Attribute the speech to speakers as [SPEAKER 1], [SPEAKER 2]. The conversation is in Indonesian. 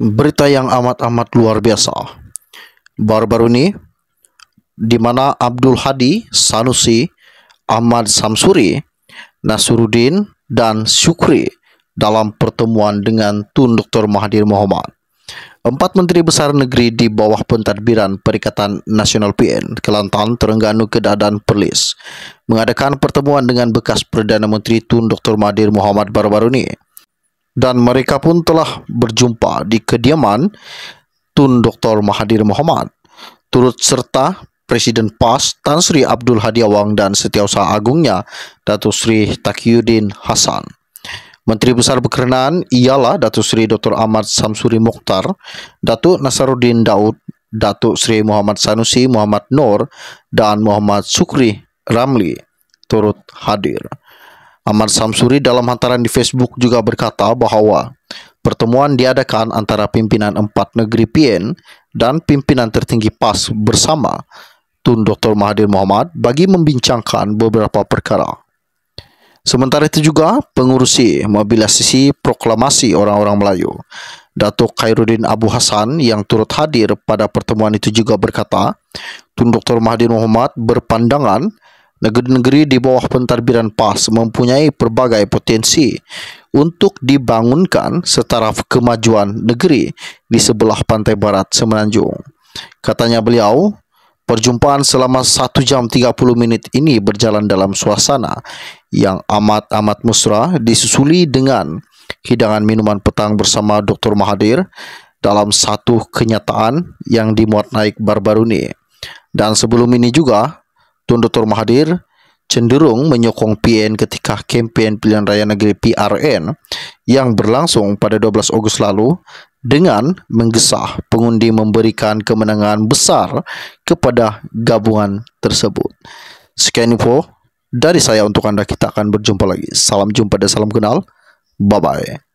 [SPEAKER 1] berita yang amat-amat luar biasa. Baru-baru ini, di mana Abdul Hadi, Sanusi, Ahmad Samsuri, Nasruddin, dan Syukri dalam pertemuan dengan Tun Dr. Mahathir Mohamad, Empat menteri besar negeri di bawah pentadbiran Perikatan Nasional PN, Kelantan, Terengganu, Kedah, dan Perlis mengadakan pertemuan dengan bekas Perdana Menteri Tun Dr. Mahathir Mohamad baru-baru ini dan mereka pun telah berjumpa di kediaman Tun Dr. Mahathir Mohamad turut serta Presiden PAS Tan Sri Abdul Hadi Awang dan Setiausaha Agungnya Datuk Sri Takiyuddin Hasan. Menteri Besar berkenaan ialah Datuk Sri Dr. Ahmad Samsuri Mukhtar, Datuk Nasaruddin Daud, Datuk Sri Muhammad Sanusi Muhammad Nur dan Muhammad Sukri Ramli turut hadir. Ahmad Samsuri dalam hantaran di Facebook juga berkata bahwa pertemuan diadakan antara pimpinan empat negeri PN dan pimpinan tertinggi PAS bersama Tun Dr. Mahathir Mohamad bagi membincangkan beberapa perkara. Sementara itu juga pengurusi mobilisasi proklamasi orang-orang Melayu. Datuk Khairuddin Abu Hassan yang turut hadir pada pertemuan itu juga berkata, Tun Dr. Mahathir Mohamad berpandangan Negeri-negeri di bawah pentadbiran PAS mempunyai berbagai potensi untuk dibangunkan setara kemajuan negeri di sebelah pantai barat Semenanjung. Katanya beliau, perjumpaan selama 1 jam 30 menit ini berjalan dalam suasana yang amat-amat mesra disusuli dengan hidangan minuman petang bersama Dr. Mahathir dalam satu kenyataan yang dimuat naik baru-baru ini. Dan sebelum ini juga, Dr. Mahathir cenderung menyokong PN ketika kempen pilihan raya negeri PRN yang berlangsung pada 12 Ogos lalu dengan menggesah pengundi memberikan kemenangan besar kepada gabungan tersebut. Sekian info dari saya untuk Anda. Kita akan berjumpa lagi. Salam jumpa dan salam kenal. Bye-bye.